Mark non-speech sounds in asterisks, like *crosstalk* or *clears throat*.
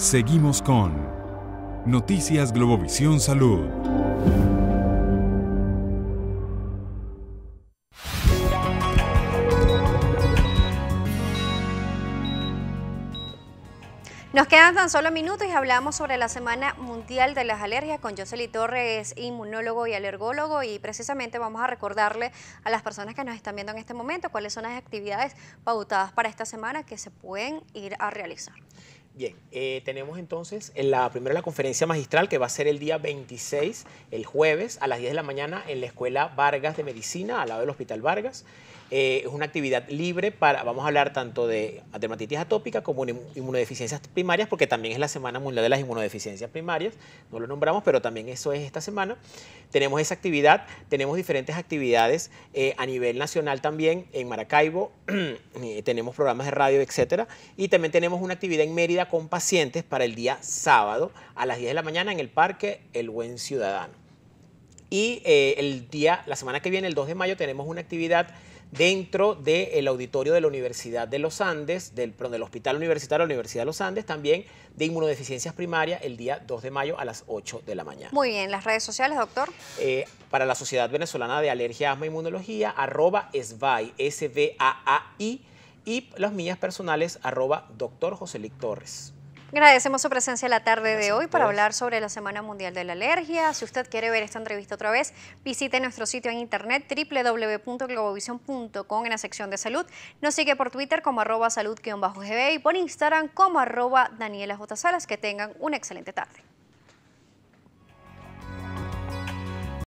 Seguimos con Noticias Globovisión Salud. Nos quedan tan solo minutos y hablamos sobre la Semana Mundial de las Alergias con Jocelyn Torres, inmunólogo y alergólogo y precisamente vamos a recordarle a las personas que nos están viendo en este momento cuáles son las actividades pautadas para esta semana que se pueden ir a realizar. Bien, eh, tenemos entonces en la primera la conferencia magistral que va a ser el día 26, el jueves, a las 10 de la mañana en la Escuela Vargas de Medicina, al lado del Hospital Vargas. Eh, es una actividad libre para, vamos a hablar tanto de dermatitis atópica como inmunodeficiencias primarias, porque también es la Semana Mundial de las Inmunodeficiencias Primarias, no lo nombramos, pero también eso es esta semana. Tenemos esa actividad, tenemos diferentes actividades eh, a nivel nacional también en Maracaibo, *clears throat* tenemos programas de radio, etcétera, y también tenemos una actividad en Mérida con pacientes para el día sábado a las 10 de la mañana en el Parque El Buen Ciudadano. Y eh, el día, la semana que viene, el 2 de mayo, tenemos una actividad dentro del auditorio de la Universidad de los Andes, del, del Hospital Universitario de la Universidad de los Andes, también de inmunodeficiencias primarias, el día 2 de mayo a las 8 de la mañana. Muy bien, las redes sociales, doctor. Eh, para la Sociedad Venezolana de Alergia, Asma e Inmunología, arroba SVAI, S-V-A-A-I, y las mías personales arroba doctor Torres. Agradecemos su presencia la tarde de hoy para hablar sobre la Semana Mundial de la Alergia. Si usted quiere ver esta entrevista otra vez, visite nuestro sitio en internet www.globovision.com en la sección de salud. Nos sigue por Twitter como arroba salud-gb y por Instagram como arroba Daniela Que tengan una excelente tarde.